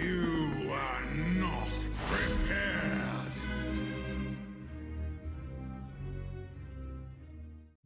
You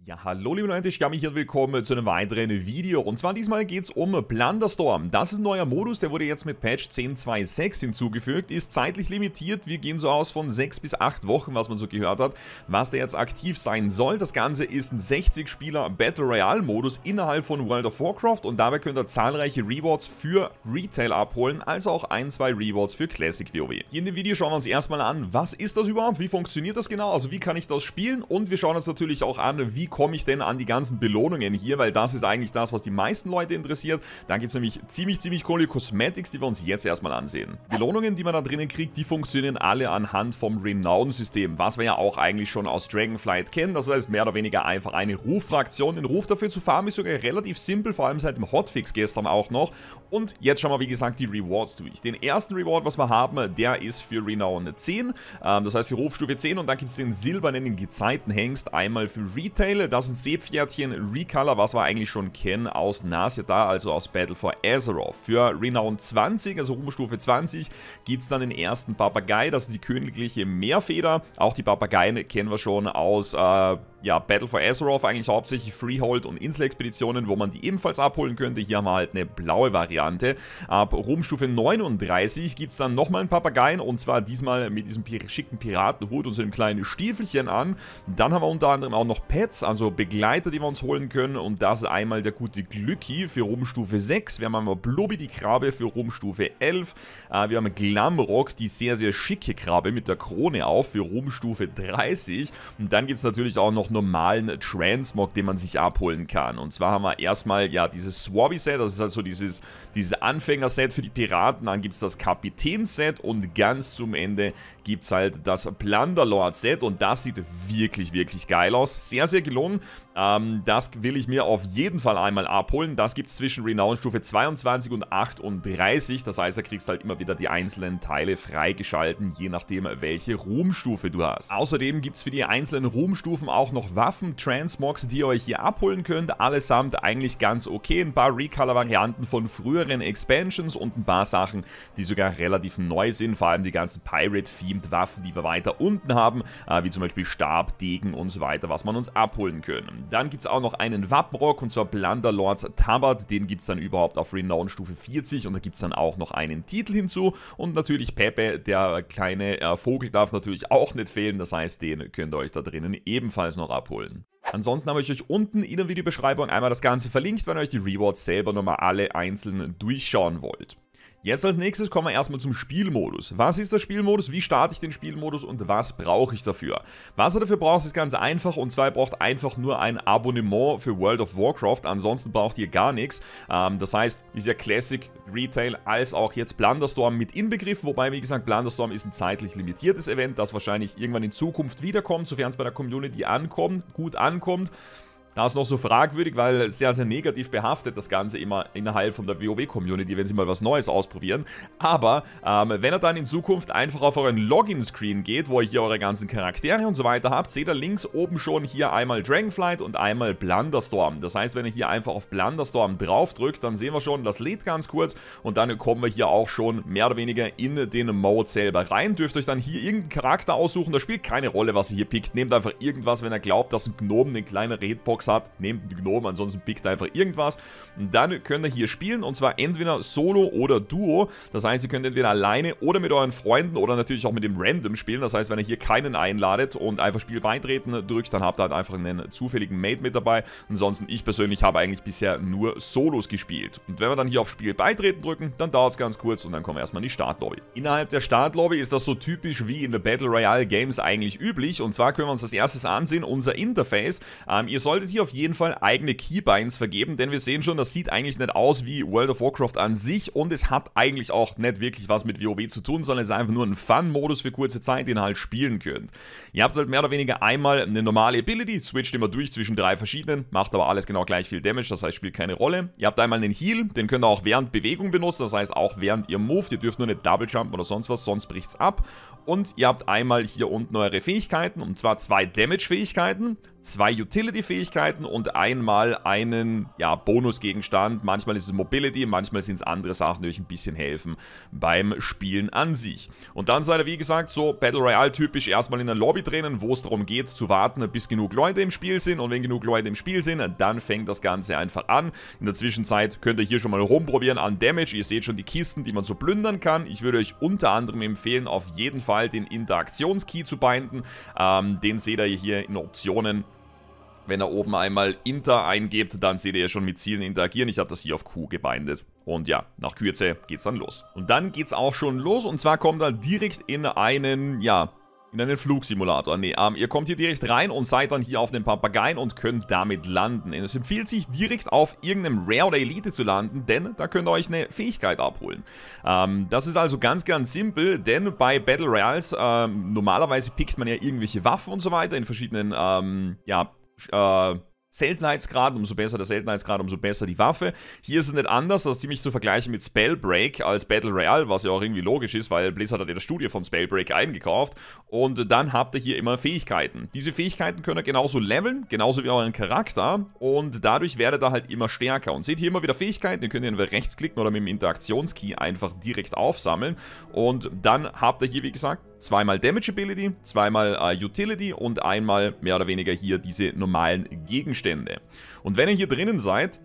Ja, hallo liebe Leute, ich mich hier willkommen zu einem weiteren Video. Und zwar diesmal geht es um Blunderstorm. Das ist ein neuer Modus, der wurde jetzt mit Patch 10.2.6 hinzugefügt, ist zeitlich limitiert. Wir gehen so aus von 6 bis 8 Wochen, was man so gehört hat, was der jetzt aktiv sein soll. Das Ganze ist ein 60-Spieler Battle Royale Modus innerhalb von World of Warcraft und dabei könnt ihr zahlreiche Rewards für Retail abholen, also auch ein, zwei Rewards für Classic WoW. Hier in dem Video schauen wir uns erstmal an, was ist das überhaupt, wie funktioniert das genau, also wie kann ich das spielen und wir schauen uns natürlich auch an, wie komme ich denn an die ganzen Belohnungen hier, weil das ist eigentlich das, was die meisten Leute interessiert. Da gibt es nämlich ziemlich, ziemlich coole Cosmetics, die wir uns jetzt erstmal ansehen. Belohnungen, die man da drinnen kriegt, die funktionieren alle anhand vom Renown-System, was wir ja auch eigentlich schon aus Dragonflight kennen. Das heißt, mehr oder weniger einfach eine Ruffraktion. Den Ruf dafür zu farmen ist sogar relativ simpel, vor allem seit dem Hotfix gestern auch noch. Und jetzt schauen wir, wie gesagt, die Rewards durch. Den ersten Reward, was wir haben, der ist für Renown 10, ähm, das heißt für Rufstufe 10 und dann gibt es den silbernen Gezeitenhengst einmal für Retail, das ist ein Seepferdchen Recolor, was wir eigentlich schon kennen aus Nasia da, also aus Battle for Azeroth. Für Renown 20, also Ruhmstufe 20, gibt es dann den ersten Papagei, das ist die königliche Meerfeder. Auch die Papageien kennen wir schon aus äh, ja, Battle for Azeroth eigentlich hauptsächlich Freehold und Insel-Expeditionen, wo man die ebenfalls abholen könnte. Hier haben wir halt eine blaue Variante. Ab Ruhmstufe 39 gibt es dann nochmal einen Papageien und zwar diesmal mit diesem schicken Piratenhut und so einem kleinen Stiefelchen an. Dann haben wir unter anderem auch noch Pets, also Begleiter, die wir uns holen können und das ist einmal der gute Glücki für Ruhmstufe 6. Wir haben einmal Blobby die Krabbe für Ruhmstufe 11. Äh, wir haben Glamrock, die sehr, sehr schicke Krabbe mit der Krone auf für Ruhmstufe 30. Und dann gibt es natürlich auch noch auch normalen Transmog, den man sich abholen kann. Und zwar haben wir erstmal ja dieses Swabby-Set, das ist also dieses, dieses Anfängerset für die Piraten, dann gibt es das Kapitän-Set und ganz zum Ende gibt es halt das Plunderlord-Set und das sieht wirklich, wirklich geil aus. Sehr, sehr gelungen. Ähm, das will ich mir auf jeden Fall einmal abholen. Das gibt es zwischen Renown Stufe 22 und 38, das heißt, da kriegst du halt immer wieder die einzelnen Teile freigeschalten, je nachdem, welche Ruhmstufe du hast. Außerdem gibt es für die einzelnen Ruhmstufen auch noch noch Waffen, Transmogs, die ihr euch hier abholen könnt. Allesamt eigentlich ganz okay. Ein paar Recolor-Varianten von früheren Expansions und ein paar Sachen, die sogar relativ neu sind. Vor allem die ganzen Pirate-themed Waffen, die wir weiter unten haben, äh, wie zum Beispiel Stab, Degen und so weiter, was man uns abholen können. Dann gibt es auch noch einen Wappenrock und zwar Blunderlords Tabard. Den gibt es dann überhaupt auf Renown Stufe 40 und da gibt es dann auch noch einen Titel hinzu. Und natürlich Pepe, der kleine äh, Vogel darf natürlich auch nicht fehlen. Das heißt, den könnt ihr euch da drinnen ebenfalls noch noch abholen. Ansonsten habe ich euch unten in der Videobeschreibung einmal das Ganze verlinkt, wenn ihr euch die Rewards selber nochmal alle einzeln durchschauen wollt. Jetzt als nächstes kommen wir erstmal zum Spielmodus. Was ist der Spielmodus? Wie starte ich den Spielmodus und was brauche ich dafür? Was ihr dafür braucht, ist ganz einfach und zwar ihr braucht einfach nur ein Abonnement für World of Warcraft, ansonsten braucht ihr gar nichts. Ähm, das heißt, ist ja Classic, Retail als auch jetzt Blunderstorm mit inbegriffen, wobei, wie gesagt, Blunderstorm ist ein zeitlich limitiertes Event, das wahrscheinlich irgendwann in Zukunft wiederkommt, sofern es bei der Community ankommt, gut ankommt da ist noch so fragwürdig, weil sehr, sehr negativ behaftet das Ganze immer innerhalb von der WoW-Community, wenn sie mal was Neues ausprobieren. Aber ähm, wenn ihr dann in Zukunft einfach auf euren Login-Screen geht, wo ihr hier eure ganzen Charaktere und so weiter habt, seht ihr links oben schon hier einmal Dragonflight und einmal Blunderstorm. Das heißt, wenn ihr hier einfach auf Blunderstorm draufdrückt, dann sehen wir schon das lädt ganz kurz und dann kommen wir hier auch schon mehr oder weniger in den Mode selber rein. Dürft euch dann hier irgendeinen Charakter aussuchen, das spielt keine Rolle, was ihr hier pickt. Nehmt einfach irgendwas, wenn ihr glaubt, dass ein Gnomen eine kleine Redbox hat, nehmt einen Gnome, ansonsten pickt einfach irgendwas. Und dann könnt ihr hier spielen und zwar entweder Solo oder Duo. Das heißt, ihr könnt entweder alleine oder mit euren Freunden oder natürlich auch mit dem Random spielen. Das heißt, wenn ihr hier keinen einladet und einfach Spiel beitreten drückt, dann habt ihr halt einfach einen zufälligen Mate mit dabei. Ansonsten, ich persönlich habe eigentlich bisher nur Solos gespielt. Und wenn wir dann hier auf Spiel beitreten drücken, dann dauert es ganz kurz und dann kommen wir erstmal in die Startlobby. Innerhalb der Startlobby ist das so typisch wie in der Battle Royale Games eigentlich üblich. Und zwar können wir uns das erstes ansehen, unser Interface. Ähm, ihr solltet solltet ihr auf jeden Fall eigene Keybinds vergeben, denn wir sehen schon, das sieht eigentlich nicht aus wie World of Warcraft an sich und es hat eigentlich auch nicht wirklich was mit WoW zu tun, sondern es ist einfach nur ein Fun-Modus für kurze Zeit, den ihr halt spielen könnt. Ihr habt halt mehr oder weniger einmal eine normale Ability, switcht immer durch zwischen drei verschiedenen, macht aber alles genau gleich viel Damage, das heißt spielt keine Rolle. Ihr habt einmal einen Heal, den könnt ihr auch während Bewegung benutzen, das heißt auch während ihr moved, ihr dürft nur nicht Double Jumpen oder sonst was, sonst bricht's ab. Und ihr habt einmal hier unten eure Fähigkeiten, und zwar zwei Damage-Fähigkeiten zwei Utility-Fähigkeiten und einmal einen ja, Bonusgegenstand. Manchmal ist es Mobility, manchmal sind es andere Sachen, die euch ein bisschen helfen beim Spielen an sich. Und dann seid ihr, wie gesagt, so Battle Royale typisch erstmal in der Lobby drinnen, wo es darum geht zu warten, bis genug Leute im Spiel sind. Und wenn genug Leute im Spiel sind, dann fängt das Ganze einfach an. In der Zwischenzeit könnt ihr hier schon mal rumprobieren an Damage. Ihr seht schon die Kisten, die man so plündern kann. Ich würde euch unter anderem empfehlen, auf jeden Fall den Interaktionskey zu binden. Ähm, den seht ihr hier in Optionen wenn er oben einmal Inter eingebt, dann seht ihr ja schon mit Zielen interagieren. Ich habe das hier auf Q gebindet. Und ja, nach Kürze geht's dann los. Und dann geht's auch schon los. Und zwar kommt er direkt in einen, ja, in einen Flugsimulator. Nee, ähm, ihr kommt hier direkt rein und seid dann hier auf den Papageien und könnt damit landen. Und es empfiehlt sich, direkt auf irgendeinem Rare oder Elite zu landen, denn da könnt ihr euch eine Fähigkeit abholen. Ähm, das ist also ganz, ganz simpel, denn bei Battle Royals ähm, normalerweise pickt man ja irgendwelche Waffen und so weiter in verschiedenen ähm, ja, uh, Seltenheitsgrad, umso besser der Seltenheitsgrad, umso besser die Waffe. Hier ist es nicht anders, das ist ziemlich zu vergleichen mit Spellbreak als Battle Royale, was ja auch irgendwie logisch ist, weil Blizzard hat ja das Studio von Spellbreak eingekauft. Und dann habt ihr hier immer Fähigkeiten. Diese Fähigkeiten könnt ihr genauso leveln, genauso wie euren Charakter. Und dadurch werdet ihr halt immer stärker. Und seht hier immer wieder Fähigkeiten, die könnt ihr entweder rechtsklicken oder mit dem Interaktionskey einfach direkt aufsammeln. Und dann habt ihr hier, wie gesagt, zweimal Damage Ability, zweimal äh, Utility und einmal mehr oder weniger hier diese normalen Gegenstände. Gegenstände. Und wenn ihr hier drinnen seid,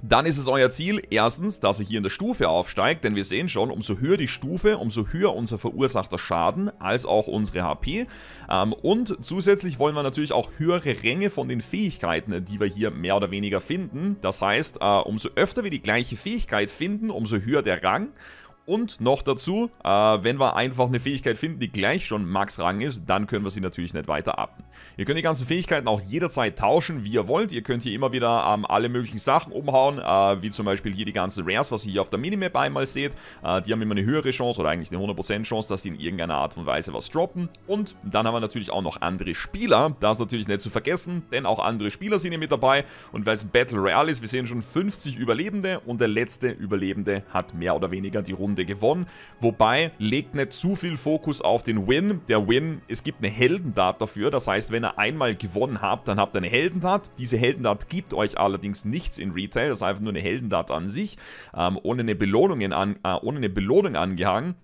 dann ist es euer Ziel, erstens, dass ihr hier in der Stufe aufsteigt, denn wir sehen schon, umso höher die Stufe, umso höher unser verursachter Schaden, als auch unsere HP. Ähm, und zusätzlich wollen wir natürlich auch höhere Ränge von den Fähigkeiten, die wir hier mehr oder weniger finden. Das heißt, äh, umso öfter wir die gleiche Fähigkeit finden, umso höher der Rang und noch dazu, äh, wenn wir einfach eine Fähigkeit finden, die gleich schon Max-Rang ist, dann können wir sie natürlich nicht weiter appen. Ihr könnt die ganzen Fähigkeiten auch jederzeit tauschen, wie ihr wollt. Ihr könnt hier immer wieder ähm, alle möglichen Sachen umhauen, äh, wie zum Beispiel hier die ganzen Rares, was ihr hier auf der Minimap einmal seht. Äh, die haben immer eine höhere Chance oder eigentlich eine 100% Chance, dass sie in irgendeiner Art und Weise was droppen. Und dann haben wir natürlich auch noch andere Spieler. Das natürlich nicht zu vergessen, denn auch andere Spieler sind hier mit dabei. Und weil es Battle Royale ist, wir sehen schon 50 Überlebende und der letzte Überlebende hat mehr oder weniger die Runde Runde gewonnen. Wobei, legt nicht zu viel Fokus auf den Win. Der Win, es gibt eine Heldentat dafür. Das heißt, wenn ihr einmal gewonnen habt, dann habt ihr eine Heldentat. Diese Heldentat gibt euch allerdings nichts in Retail. Das ist einfach nur eine Heldentat an sich. Ähm, ohne, eine Belohnung in äh, ohne eine Belohnung angehangen.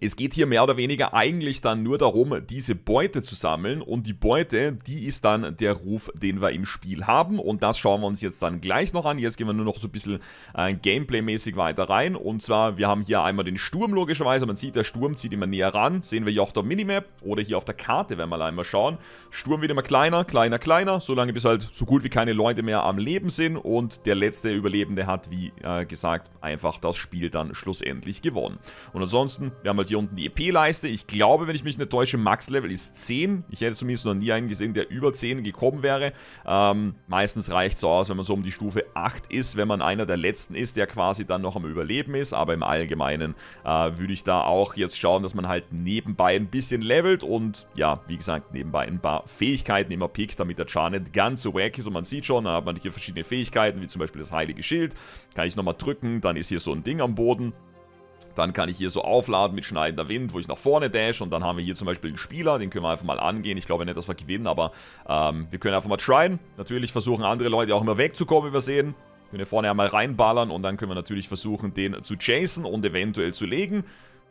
Es geht hier mehr oder weniger eigentlich dann nur darum, diese Beute zu sammeln und die Beute, die ist dann der Ruf, den wir im Spiel haben und das schauen wir uns jetzt dann gleich noch an. Jetzt gehen wir nur noch so ein bisschen äh, Gameplay-mäßig weiter rein und zwar, wir haben hier einmal den Sturm logischerweise, man sieht, der Sturm zieht immer näher ran, sehen wir hier auf der Minimap oder hier auf der Karte, wenn wir einmal schauen. Sturm wird immer kleiner, kleiner, kleiner, solange bis halt so gut wie keine Leute mehr am Leben sind und der letzte Überlebende hat, wie äh, gesagt, einfach das Spiel dann schlussendlich gewonnen. Und ansonsten, wir haben halt hier unten die EP-Leiste. Ich glaube, wenn ich mich nicht täusche, Max-Level ist 10. Ich hätte zumindest noch nie einen gesehen, der über 10 gekommen wäre. Ähm, meistens reicht es so aus, wenn man so um die Stufe 8 ist, wenn man einer der Letzten ist, der quasi dann noch am Überleben ist. Aber im Allgemeinen äh, würde ich da auch jetzt schauen, dass man halt nebenbei ein bisschen levelt und ja, wie gesagt, nebenbei ein paar Fähigkeiten immer pickt, damit der Char nicht ganz so wack ist. Und man sieht schon, da hat man hier verschiedene Fähigkeiten, wie zum Beispiel das Heilige Schild. Kann ich nochmal drücken, dann ist hier so ein Ding am Boden. Dann kann ich hier so aufladen mit schneidender Wind, wo ich nach vorne dash. Und dann haben wir hier zum Beispiel einen Spieler, den können wir einfach mal angehen. Ich glaube nicht, dass wir gewinnen, aber ähm, wir können einfach mal tryen. Natürlich versuchen andere Leute auch immer wegzukommen, wie wir sehen. Können hier vorne einmal reinballern und dann können wir natürlich versuchen, den zu chasen und eventuell zu legen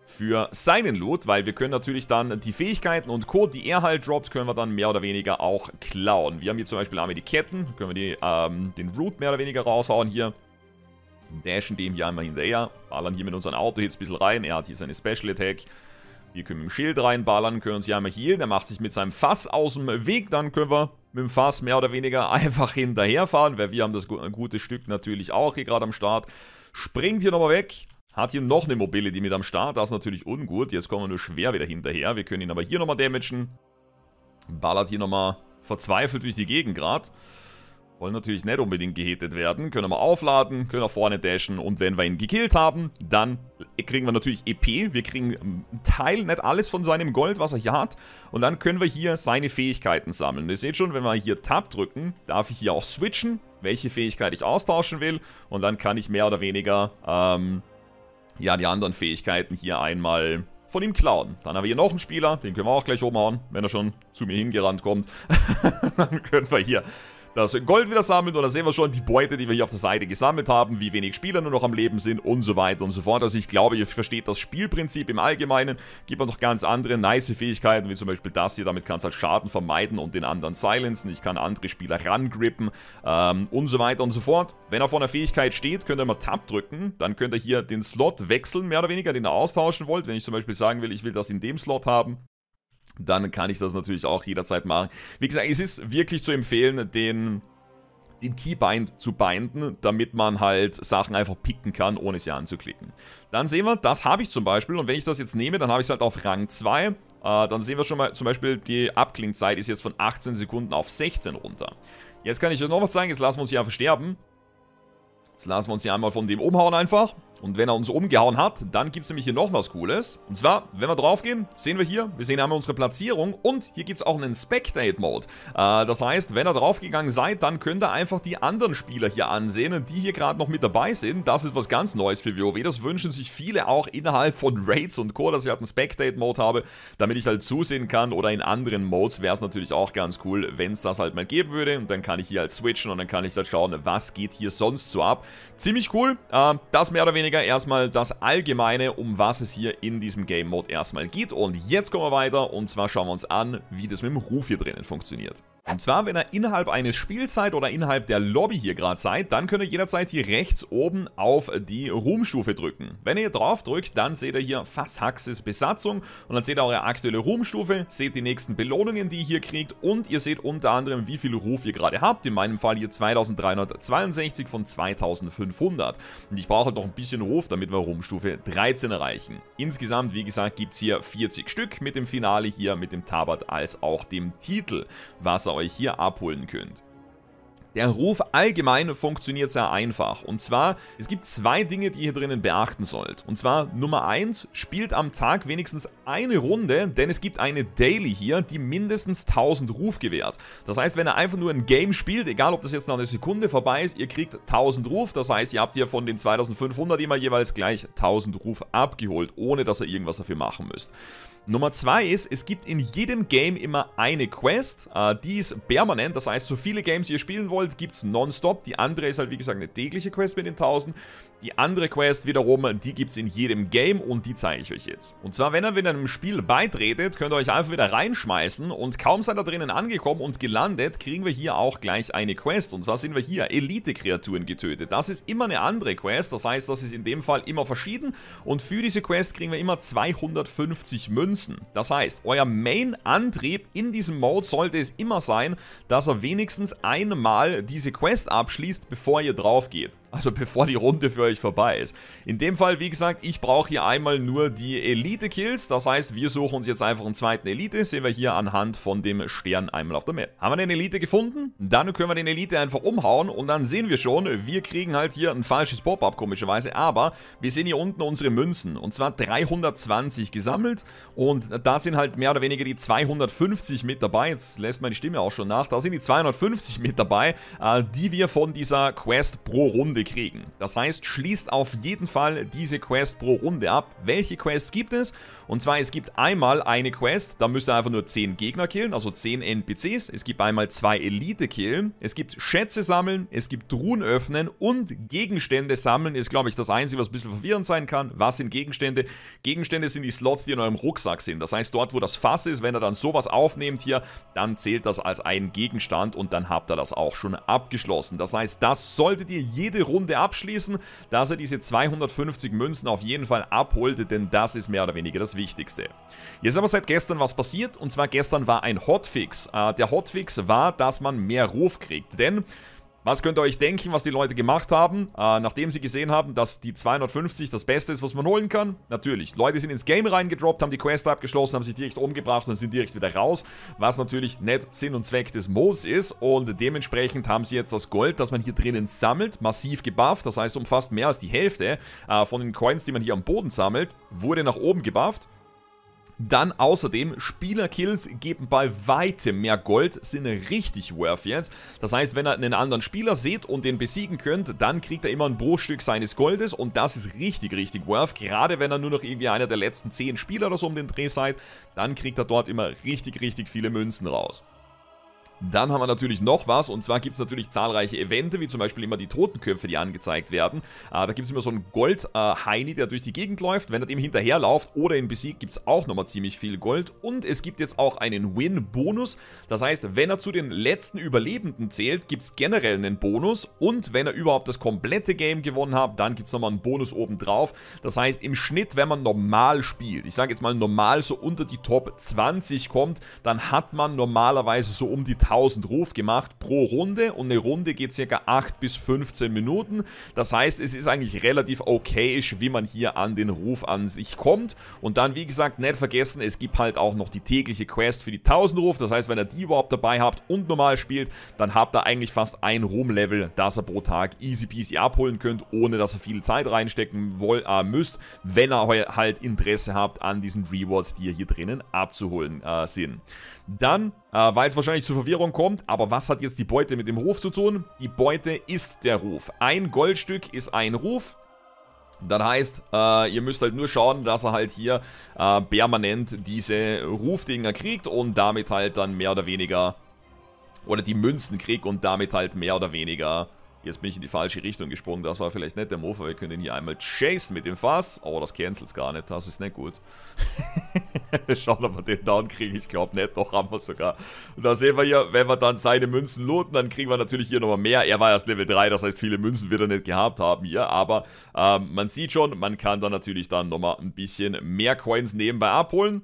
für seinen Loot, weil wir können natürlich dann die Fähigkeiten und Code, die er halt droppt, können wir dann mehr oder weniger auch klauen. Wir haben hier zum Beispiel einmal die Ketten, können wir die, ähm, den Root mehr oder weniger raushauen hier dashen dem hier einmal hinterher, ballern hier mit unseren Auto-Hits ein bisschen rein. Er hat hier seine Special Attack. Wir können mit dem Schild reinballern, können uns hier einmal healen. er macht sich mit seinem Fass aus dem Weg. Dann können wir mit dem Fass mehr oder weniger einfach hinterherfahren, weil wir haben das gute Stück natürlich auch hier gerade am Start. Springt hier nochmal weg. Hat hier noch eine Mobility mit am Start. Das ist natürlich ungut. Jetzt kommen wir nur schwer wieder hinterher. Wir können ihn aber hier nochmal damagen. Ballert hier nochmal verzweifelt durch die Gegend gerade. Wollen natürlich nicht unbedingt gehittet werden. Können wir aufladen, können nach vorne dashen. Und wenn wir ihn gekillt haben, dann kriegen wir natürlich EP. Wir kriegen einen Teil, nicht alles von seinem Gold, was er hier hat. Und dann können wir hier seine Fähigkeiten sammeln. Ihr seht schon, wenn wir hier Tab drücken, darf ich hier auch switchen, welche Fähigkeit ich austauschen will. Und dann kann ich mehr oder weniger, ähm, ja, die anderen Fähigkeiten hier einmal von ihm klauen. Dann haben wir hier noch einen Spieler, den können wir auch gleich oben hauen, wenn er schon zu mir hingerannt kommt. dann können wir hier das Gold wieder sammeln und da sehen wir schon die Beute, die wir hier auf der Seite gesammelt haben, wie wenig Spieler nur noch am Leben sind und so weiter und so fort. Also ich glaube, ihr versteht das Spielprinzip im Allgemeinen. Gibt man noch ganz andere nice Fähigkeiten, wie zum Beispiel das hier. Damit kannst du halt Schaden vermeiden und den anderen silenzen. Ich kann andere Spieler rangrippen ähm, und so weiter und so fort. Wenn er vor einer Fähigkeit steht, könnt ihr mal Tab drücken. Dann könnt ihr hier den Slot wechseln, mehr oder weniger, den ihr austauschen wollt. Wenn ich zum Beispiel sagen will, ich will das in dem Slot haben, dann kann ich das natürlich auch jederzeit machen. Wie gesagt, es ist wirklich zu empfehlen, den den Keybind zu binden, damit man halt Sachen einfach picken kann, ohne sie anzuklicken. Dann sehen wir, das habe ich zum Beispiel und wenn ich das jetzt nehme, dann habe ich es halt auf Rang 2. Äh, dann sehen wir schon mal, zum Beispiel die Abklingzeit ist jetzt von 18 Sekunden auf 16 runter. Jetzt kann ich euch noch was zeigen, jetzt lassen wir uns hier einfach sterben. Jetzt lassen wir uns hier einmal von dem umhauen einfach. Und wenn er uns umgehauen hat, dann gibt es nämlich hier noch was Cooles. Und zwar, wenn wir draufgehen, sehen wir hier, wir sehen einmal unsere Platzierung und hier gibt es auch einen Spectate-Mode. Äh, das heißt, wenn ihr draufgegangen seid, dann könnt ihr einfach die anderen Spieler hier ansehen, die hier gerade noch mit dabei sind. Das ist was ganz Neues für WoW. Das wünschen sich viele auch innerhalb von Raids und Co., dass ich halt einen Spectate-Mode habe, damit ich halt zusehen kann. Oder in anderen Modes wäre es natürlich auch ganz cool, wenn es das halt mal geben würde. Und dann kann ich hier halt switchen und dann kann ich halt schauen, was geht hier sonst so ab. Ziemlich cool. Äh, das mehr oder weniger weniger erstmal das Allgemeine, um was es hier in diesem Game Mode erstmal geht. Und jetzt kommen wir weiter und zwar schauen wir uns an, wie das mit dem Ruf hier drinnen funktioniert. Und zwar, wenn ihr innerhalb eines Spiels seid oder innerhalb der Lobby hier gerade seid, dann könnt ihr jederzeit hier rechts oben auf die Ruhmstufe drücken. Wenn ihr drauf drückt, dann seht ihr hier Fasshaxis Besatzung und dann seht ihr eure aktuelle Ruhmstufe, seht die nächsten Belohnungen, die ihr hier kriegt und ihr seht unter anderem, wie viel Ruf ihr gerade habt. In meinem Fall hier 2362 von 2500. Und ich brauche halt noch ein bisschen Ruf, damit wir Ruhmstufe 13 erreichen. Insgesamt, wie gesagt, gibt es hier 40 Stück mit dem Finale hier, mit dem Tabat als auch dem Titel, was er euch hier abholen könnt. Der Ruf allgemein funktioniert sehr einfach. Und zwar, es gibt zwei Dinge, die ihr drinnen beachten sollt. Und zwar Nummer eins spielt am Tag wenigstens eine Runde, denn es gibt eine Daily hier, die mindestens 1000 Ruf gewährt. Das heißt, wenn ihr einfach nur ein Game spielt, egal ob das jetzt noch eine Sekunde vorbei ist, ihr kriegt 1000 Ruf. Das heißt, ihr habt hier von den 2500 immer jeweils gleich 1000 Ruf abgeholt, ohne dass ihr irgendwas dafür machen müsst. Nummer zwei ist, es gibt in jedem Game immer eine Quest, äh, die ist permanent, das heißt, so viele Games ihr spielen wollt, gibt es nonstop. Die andere ist halt, wie gesagt, eine tägliche Quest mit den 1000. Die andere Quest wiederum, die gibt es in jedem Game und die zeige ich euch jetzt. Und zwar, wenn ihr in einem Spiel beitretet, könnt ihr euch einfach wieder reinschmeißen und kaum seid ihr drinnen angekommen und gelandet, kriegen wir hier auch gleich eine Quest. Und zwar sind wir hier Elite-Kreaturen getötet. Das ist immer eine andere Quest, das heißt, das ist in dem Fall immer verschieden und für diese Quest kriegen wir immer 250 Münzen. Münzen. Das heißt, euer Main-Antrieb in diesem Mode sollte es immer sein, dass er wenigstens einmal diese Quest abschließt, bevor ihr drauf geht. Also bevor die Runde für euch vorbei ist. In dem Fall, wie gesagt, ich brauche hier einmal nur die Elite-Kills. Das heißt, wir suchen uns jetzt einfach einen zweiten Elite. Sehen wir hier anhand von dem Stern einmal auf der Map. Haben wir den Elite gefunden? Dann können wir den Elite einfach umhauen und dann sehen wir schon, wir kriegen halt hier ein falsches Pop-Up, komischerweise. Aber wir sehen hier unten unsere Münzen. Und zwar 320 gesammelt. Und da sind halt mehr oder weniger die 250 mit dabei. Jetzt lässt meine Stimme auch schon nach. Da sind die 250 mit dabei, äh, die wir von dieser Quest pro Runde Runde kriegen. Das heißt, schließt auf jeden Fall diese Quest pro Runde ab. Welche Quests gibt es? Und zwar, es gibt einmal eine Quest, da müsst ihr einfach nur 10 Gegner killen, also 10 NPCs. Es gibt einmal zwei Elite killen. Es gibt Schätze sammeln, es gibt Truhen öffnen und Gegenstände sammeln ist, glaube ich, das Einzige, was ein bisschen verwirrend sein kann. Was sind Gegenstände? Gegenstände sind die Slots, die in eurem Rucksack sind. Das heißt, dort, wo das Fass ist, wenn ihr dann sowas aufnehmt hier, dann zählt das als ein Gegenstand und dann habt ihr das auch schon abgeschlossen. Das heißt, das solltet ihr jede Runde abschließen, dass er diese 250 Münzen auf jeden Fall abholte, denn das ist mehr oder weniger das Wichtigste. Jetzt aber seit gestern was passiert und zwar gestern war ein Hotfix. Äh, der Hotfix war, dass man mehr Ruf kriegt, denn was könnt ihr euch denken, was die Leute gemacht haben, äh, nachdem sie gesehen haben, dass die 250 das Beste ist, was man holen kann? Natürlich. Leute sind ins Game reingedroppt, haben die Quest abgeschlossen, haben sich direkt umgebracht und sind direkt wieder raus, was natürlich nicht Sinn und Zweck des Modes ist. Und dementsprechend haben sie jetzt das Gold, das man hier drinnen sammelt, massiv gebufft. Das heißt, um fast mehr als die Hälfte äh, von den Coins, die man hier am Boden sammelt, wurde nach oben gebufft. Dann außerdem, Spielerkills geben bei weitem mehr Gold, sind richtig worth jetzt. Das heißt, wenn ihr einen anderen Spieler seht und den besiegen könnt, dann kriegt er immer ein Bruchstück seines Goldes und das ist richtig, richtig worth. Gerade wenn er nur noch irgendwie einer der letzten 10 Spieler oder so um den Dreh seid, dann kriegt er dort immer richtig, richtig viele Münzen raus. Dann haben wir natürlich noch was und zwar gibt es natürlich zahlreiche Events, wie zum Beispiel immer die Totenköpfe, die angezeigt werden. Äh, da gibt es immer so einen Gold-Heini, äh, der durch die Gegend läuft. Wenn er dem hinterherlauft oder ihn besiegt, gibt es auch nochmal ziemlich viel Gold. Und es gibt jetzt auch einen Win-Bonus. Das heißt, wenn er zu den letzten Überlebenden zählt, gibt es generell einen Bonus. Und wenn er überhaupt das komplette Game gewonnen hat, dann gibt es nochmal einen Bonus obendrauf. Das heißt, im Schnitt, wenn man normal spielt, ich sage jetzt mal normal so unter die Top 20 kommt, dann hat man normalerweise so um die 1000 Ruf gemacht pro Runde und eine Runde geht circa 8 bis 15 Minuten. Das heißt, es ist eigentlich relativ okayisch, wie man hier an den Ruf an sich kommt. Und dann, wie gesagt, nicht vergessen, es gibt halt auch noch die tägliche Quest für die 1000 Ruf. Das heißt, wenn ihr die überhaupt dabei habt und normal spielt, dann habt ihr eigentlich fast ein Ruhm-Level, das ihr pro Tag easy peasy abholen könnt, ohne dass ihr viel Zeit reinstecken wollt, äh, müsst, wenn ihr halt Interesse habt an diesen Rewards, die ihr hier drinnen abzuholen äh, sind. Dann, äh, weil es wahrscheinlich zu Verwirrung kommt, aber was hat jetzt die Beute mit dem Ruf zu tun? Die Beute ist der Ruf. Ein Goldstück ist ein Ruf. Das heißt, äh, ihr müsst halt nur schauen, dass er halt hier äh, permanent diese Rufdinger kriegt und damit halt dann mehr oder weniger, oder die Münzen kriegt und damit halt mehr oder weniger Jetzt bin ich in die falsche Richtung gesprungen. Das war vielleicht nicht der Mofa. Wir können ihn hier einmal chasen mit dem Fass. Oh, das cancels gar nicht. Das ist nicht gut. wir schauen, ob wir den down kriegen. Ich glaube nicht. Doch, haben wir sogar. Und da sehen wir hier, wenn wir dann seine Münzen looten, dann kriegen wir natürlich hier nochmal mehr. Er war erst Level 3. Das heißt, viele Münzen wird er nicht gehabt haben hier. Aber ähm, man sieht schon, man kann dann natürlich dann nochmal ein bisschen mehr Coins nebenbei abholen.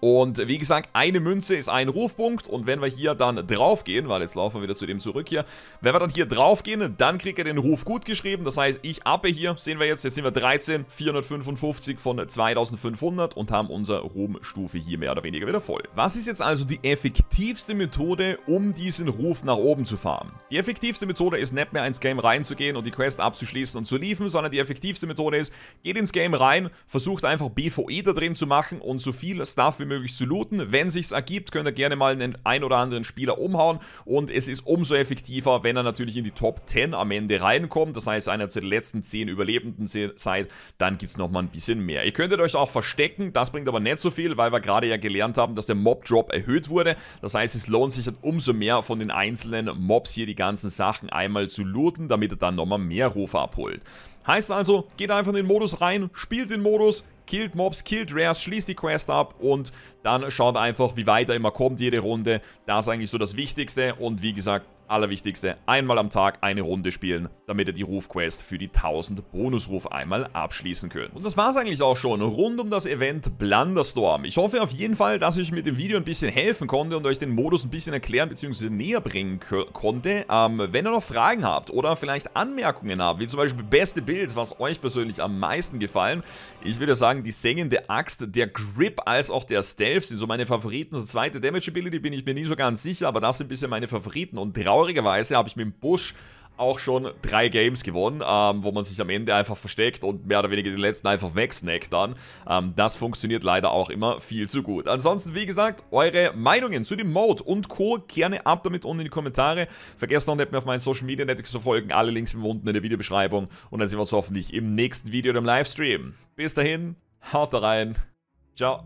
Und wie gesagt, eine Münze ist ein Rufpunkt und wenn wir hier dann draufgehen, weil jetzt laufen wir wieder zu dem zurück hier, wenn wir dann hier draufgehen, dann kriegt er den Ruf gut geschrieben, das heißt, ich appe hier, sehen wir jetzt, jetzt sind wir 13, 455 von 2500 und haben unsere Ruhmstufe hier mehr oder weniger wieder voll. Was ist jetzt also die effektivste Methode, um diesen Ruf nach oben zu farmen? Die effektivste Methode ist nicht mehr ins Game reinzugehen und die Quest abzuschließen und zu liefen, sondern die effektivste Methode ist, geht ins Game rein, versucht einfach BVE da drin zu machen und so viel Stuff wie möglichst zu looten. Wenn sich's ergibt, könnt ihr gerne mal einen ein oder anderen Spieler umhauen und es ist umso effektiver, wenn er natürlich in die Top 10 am Ende reinkommt. Das heißt, einer zu den letzten 10 Überlebenden seid, dann gibt es nochmal ein bisschen mehr. Ihr könntet euch auch verstecken, das bringt aber nicht so viel, weil wir gerade ja gelernt haben, dass der Mob-Drop erhöht wurde. Das heißt, es lohnt sich halt umso mehr von den einzelnen Mobs hier die ganzen Sachen einmal zu looten, damit ihr dann nochmal mehr Rufe abholt. Heißt also, geht einfach in den Modus rein, spielt den Modus, Killt Mobs, killt Rares, schließt die Quest ab und dann schaut einfach, wie weiter immer kommt jede Runde. Das ist eigentlich so das Wichtigste und wie gesagt, Allerwichtigste, einmal am Tag eine Runde spielen, damit ihr die Rufquest für die 1000 Bonusruf einmal abschließen könnt. Und das war es eigentlich auch schon rund um das Event Blunderstorm. Ich hoffe auf jeden Fall, dass ich mit dem Video ein bisschen helfen konnte und euch den Modus ein bisschen erklären bzw. näher bringen konnte. Ähm, wenn ihr noch Fragen habt oder vielleicht Anmerkungen habt, wie zum Beispiel beste Builds, was euch persönlich am meisten gefallen, ich würde sagen, die sengende Axt, der Grip als auch der Stealth sind so meine Favoriten. So also zweite Damage Ability bin ich mir nie so ganz sicher, aber das sind bisher meine Favoriten und drauf traurigerweise habe ich mit dem Busch auch schon drei Games gewonnen, ähm, wo man sich am Ende einfach versteckt und mehr oder weniger den letzten einfach wegsnackt dann. Ähm, das funktioniert leider auch immer viel zu gut. Ansonsten, wie gesagt, eure Meinungen zu dem Mode und Co. gerne ab damit unten in die Kommentare. Vergesst noch nicht mehr auf meinen Social Media Networks zu folgen. Alle Links sind unten in der Videobeschreibung. Und dann sehen wir uns hoffentlich im nächsten Video oder im Livestream. Bis dahin, haut da rein. Ciao.